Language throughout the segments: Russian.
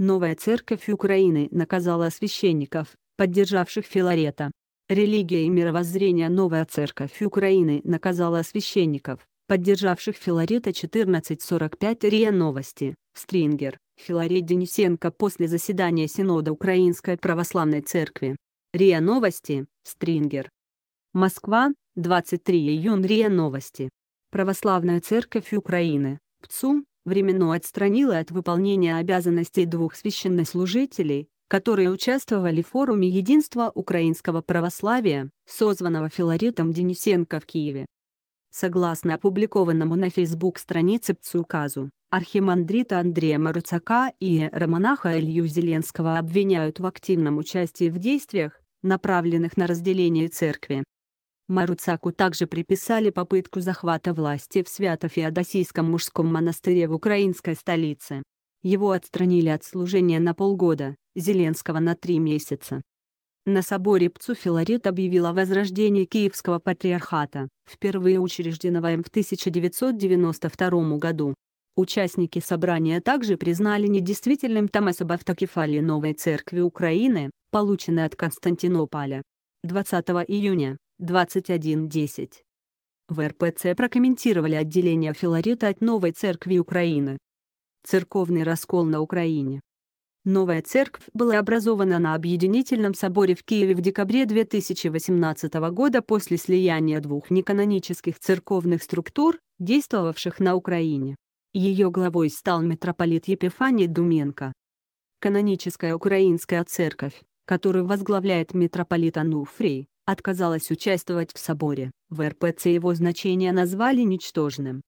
Новая церковь Украины наказала священников, поддержавших Филарета. Религия и мировоззрение Новая церковь Украины наказала священников, поддержавших Филарета 1445 РИА Новости, Стрингер, Филарет Денисенко после заседания Синода Украинской Православной Церкви. РИА Новости, Стрингер. Москва, 23 июня РИА Новости. Православная Церковь Украины, ПЦУ, временно отстранила от выполнения обязанностей двух священнослужителей, которые участвовали в форуме единства украинского православия, созванного Филаретом Денисенко в Киеве. Согласно опубликованному на Facebook странице ПЦУ указу, архимандрита Андрея Маруцака и романаха Илью Зеленского обвиняют в активном участии в действиях, направленных на разделение церкви. Маруцаку также приписали попытку захвата власти в Свято-Феодосийском мужском монастыре в украинской столице. Его отстранили от служения на полгода, Зеленского на три месяца. На соборе Пцу Филарет объявил о возрождении Киевского патриархата, впервые учрежденного им в 1992 году. Участники собрания также признали недействительным Томас об Новой Церкви Украины, полученной от Константинополя. 20 июня 21.10. В РПЦ прокомментировали отделение Филарета от Новой Церкви Украины. Церковный раскол на Украине. Новая церковь была образована на Объединительном соборе в Киеве в декабре 2018 года после слияния двух неканонических церковных структур, действовавших на Украине. Ее главой стал митрополит Епифаний Думенко. Каноническая Украинская церковь, которую возглавляет митрополит Ануфрий, отказалась участвовать в соборе. В РПЦ его значение назвали ничтожным.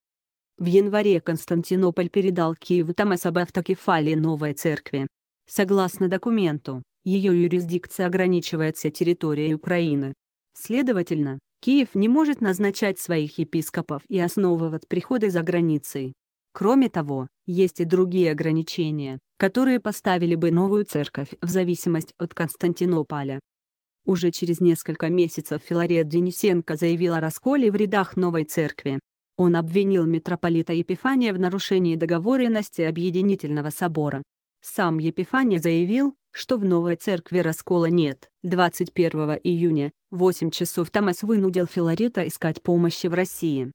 В январе Константинополь передал Киеву Томас об новой церкви. Согласно документу, ее юрисдикция ограничивается территорией Украины. Следовательно, Киев не может назначать своих епископов и основывать приходы за границей. Кроме того, есть и другие ограничения, которые поставили бы новую церковь в зависимость от Константинополя. Уже через несколько месяцев Филарет Денисенко заявил о расколе в рядах новой церкви. Он обвинил митрополита Епифания в нарушении договоренности Объединительного собора. Сам Епифания заявил, что в новой церкви раскола нет. 21 июня, 8 часов Томас вынудил Филарета искать помощи в России.